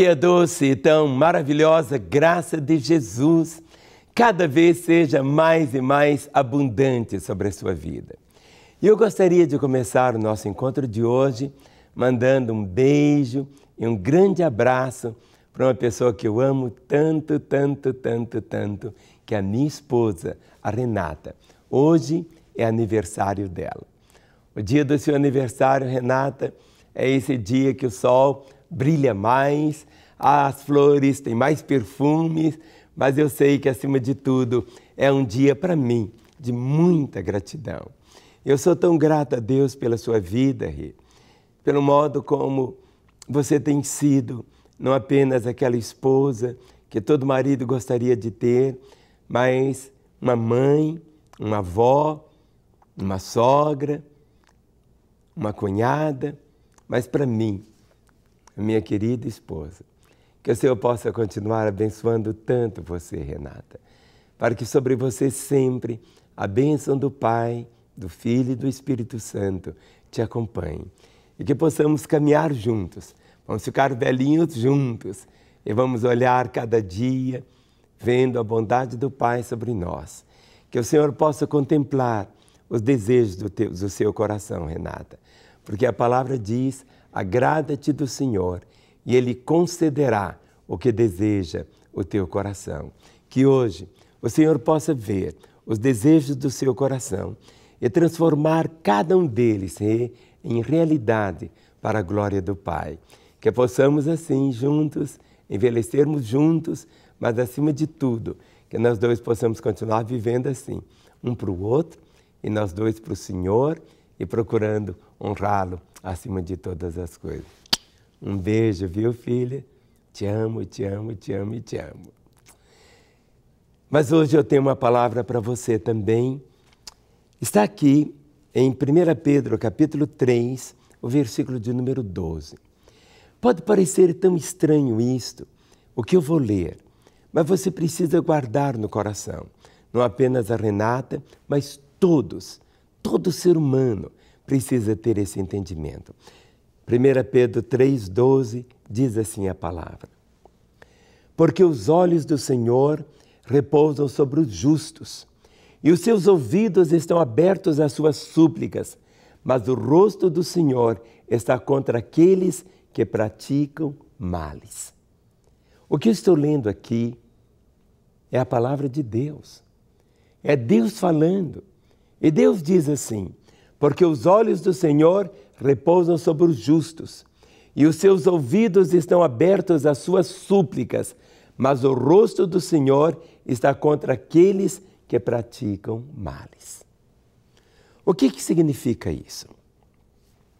que a é doce e tão maravilhosa graça de Jesus cada vez seja mais e mais abundante sobre a sua vida. E eu gostaria de começar o nosso encontro de hoje mandando um beijo e um grande abraço para uma pessoa que eu amo tanto, tanto, tanto, tanto, que é a minha esposa, a Renata. Hoje é aniversário dela. O dia do seu aniversário, Renata, é esse dia que o sol brilha mais, as flores têm mais perfumes, mas eu sei que, acima de tudo, é um dia para mim de muita gratidão. Eu sou tão grata a Deus pela sua vida, Rê, pelo modo como você tem sido não apenas aquela esposa que todo marido gostaria de ter, mas uma mãe, uma avó, uma sogra, uma cunhada, mas para mim, minha querida esposa. Que o Senhor possa continuar abençoando tanto você, Renata, para que sobre você sempre a bênção do Pai, do Filho e do Espírito Santo te acompanhe e que possamos caminhar juntos. Vamos ficar velhinhos juntos e vamos olhar cada dia vendo a bondade do Pai sobre nós. Que o Senhor possa contemplar os desejos do, teu, do seu coração, Renata, porque a palavra diz Agrada-te do Senhor e Ele concederá o que deseja o teu coração. Que hoje o Senhor possa ver os desejos do seu coração e transformar cada um deles em realidade para a glória do Pai. Que possamos assim, juntos, envelhecermos juntos, mas acima de tudo, que nós dois possamos continuar vivendo assim, um para o outro e nós dois para o Senhor e procurando honrá-lo acima de todas as coisas. Um beijo, viu, filha? Te amo, te amo, te amo e te amo. Mas hoje eu tenho uma palavra para você também. Está aqui em 1 Pedro, capítulo 3, o versículo de número 12. Pode parecer tão estranho isto, o que eu vou ler, mas você precisa guardar no coração, não apenas a Renata, mas todos, todo ser humano precisa ter esse entendimento. 1 Pedro 3,12 diz assim a palavra: Porque os olhos do Senhor repousam sobre os justos, e os seus ouvidos estão abertos às suas súplicas, mas o rosto do Senhor está contra aqueles que praticam males. O que eu estou lendo aqui é a palavra de Deus. É Deus falando. E Deus diz assim: porque os olhos do Senhor repousam sobre os justos, e os seus ouvidos estão abertos às suas súplicas, mas o rosto do Senhor está contra aqueles que praticam males. O que, que significa isso?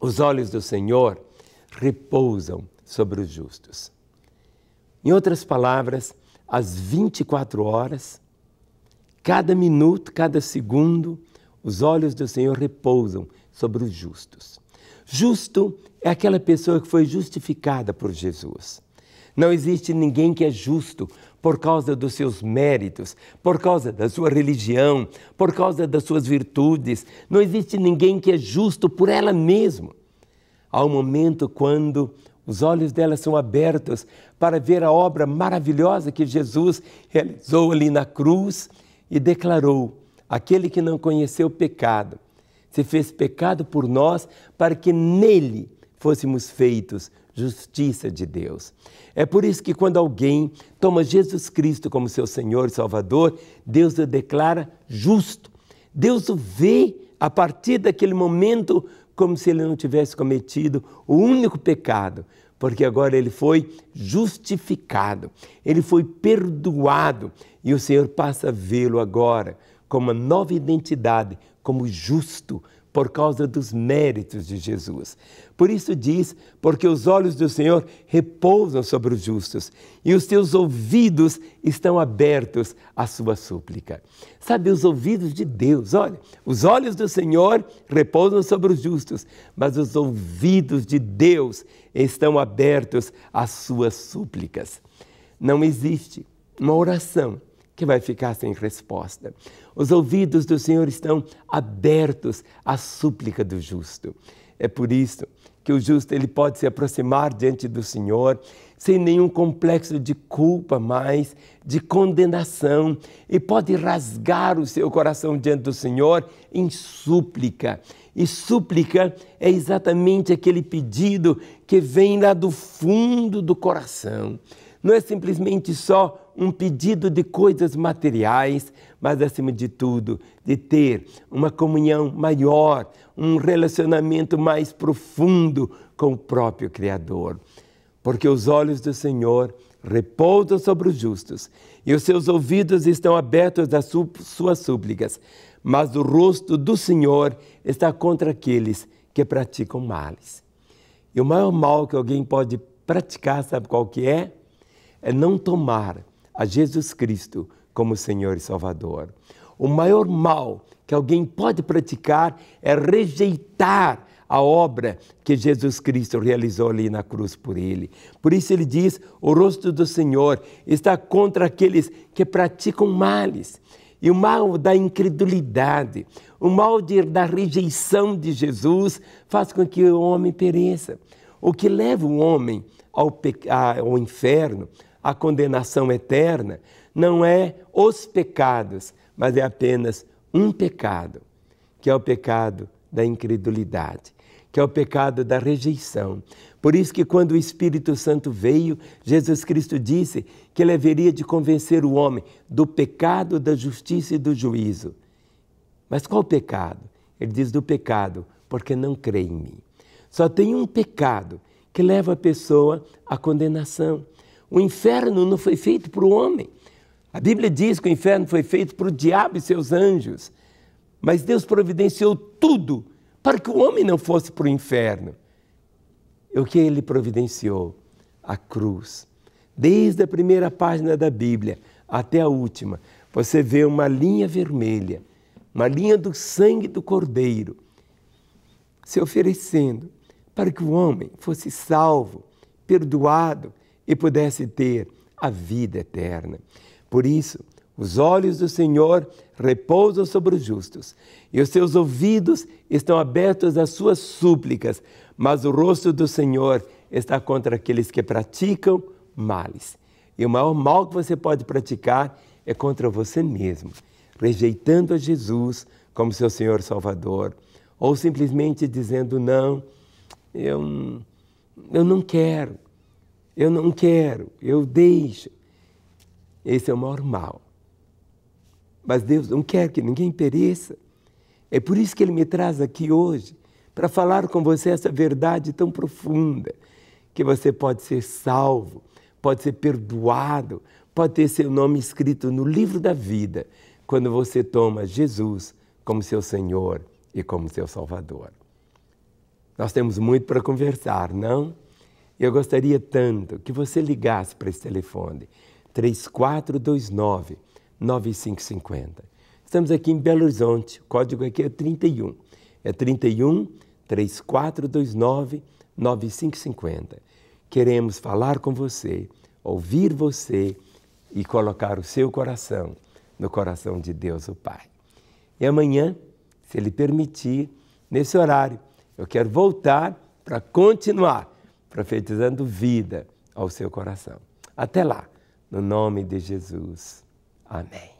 Os olhos do Senhor repousam sobre os justos. Em outras palavras, às 24 horas, cada minuto, cada segundo, os olhos do Senhor repousam sobre os justos. Justo é aquela pessoa que foi justificada por Jesus. Não existe ninguém que é justo por causa dos seus méritos, por causa da sua religião, por causa das suas virtudes. Não existe ninguém que é justo por ela mesma. Há um momento quando os olhos dela são abertos para ver a obra maravilhosa que Jesus realizou ali na cruz e declarou: aquele que não conheceu o pecado, se fez pecado por nós para que nele fôssemos feitos justiça de Deus. É por isso que quando alguém toma Jesus Cristo como seu Senhor e Salvador, Deus o declara justo. Deus o vê a partir daquele momento como se ele não tivesse cometido o único pecado, porque agora ele foi justificado, ele foi perdoado e o Senhor passa a vê-lo agora com uma nova identidade como justo por causa dos méritos de Jesus. Por isso diz: porque os olhos do Senhor repousam sobre os justos e os teus ouvidos estão abertos à sua súplica. Sabe, os ouvidos de Deus, olha, os olhos do Senhor repousam sobre os justos, mas os ouvidos de Deus estão abertos às suas súplicas. Não existe uma oração que vai ficar sem resposta. Os ouvidos do Senhor estão abertos à súplica do justo. É por isso que o justo ele pode se aproximar diante do Senhor sem nenhum complexo de culpa mais, de condenação, e pode rasgar o seu coração diante do Senhor em súplica. E súplica é exatamente aquele pedido que vem lá do fundo do coração não é simplesmente só um pedido de coisas materiais, mas acima de tudo, de ter uma comunhão maior, um relacionamento mais profundo com o próprio Criador. Porque os olhos do Senhor repousam sobre os justos e os seus ouvidos estão abertos às suas súplicas, mas o rosto do Senhor está contra aqueles que praticam males. E o maior mal que alguém pode praticar, sabe qual que é? é não tomar a Jesus Cristo como Senhor e Salvador. O maior mal que alguém pode praticar é rejeitar a obra que Jesus Cristo realizou ali na cruz por ele. Por isso ele diz: o rosto do Senhor está contra aqueles que praticam males. E o mal da incredulidade, o mal de, da rejeição de Jesus faz com que o homem pereça. O que leva o homem ao, ao inferno, a condenação eterna não é os pecados, mas é apenas um pecado, que é o pecado da incredulidade, que é o pecado da rejeição. Por isso que quando o Espírito Santo veio, Jesus Cristo disse que ele haveria de convencer o homem do pecado, da justiça e do juízo. Mas qual pecado? Ele diz do pecado, porque não crê em mim. Só tem um pecado que leva a pessoa à condenação, o inferno não foi feito para o homem. A Bíblia diz que o inferno foi feito para o diabo e seus anjos. Mas Deus providenciou tudo para que o homem não fosse para o inferno. O que ele providenciou? A cruz. Desde a primeira página da Bíblia até a última, você vê uma linha vermelha, uma linha do sangue do Cordeiro, se oferecendo para que o homem fosse salvo, perdoado, e pudesse ter a vida eterna. Por isso, os olhos do Senhor repousam sobre os justos, e os seus ouvidos estão abertos às suas súplicas, mas o rosto do Senhor está contra aqueles que praticam males. E o maior mal que você pode praticar é contra você mesmo, rejeitando a Jesus como seu Senhor Salvador, ou simplesmente dizendo: não, eu, eu não quero, eu não quero, eu deixo. Esse é o maior mal. Mas Deus não quer que ninguém pereça. É por isso que Ele me traz aqui hoje, para falar com você essa verdade tão profunda, que você pode ser salvo, pode ser perdoado, pode ter seu nome escrito no livro da vida, quando você toma Jesus como seu Senhor e como seu Salvador. Nós temos muito para conversar, não? Eu gostaria tanto que você ligasse para esse telefone, 3429 9550. Estamos aqui em Belo Horizonte, o código aqui é 31. É 31 3429 9550. Queremos falar com você, ouvir você e colocar o seu coração no coração de Deus o Pai. E amanhã, se Ele permitir, nesse horário, eu quero voltar para continuar profetizando vida ao seu coração. Até lá, no nome de Jesus. Amém.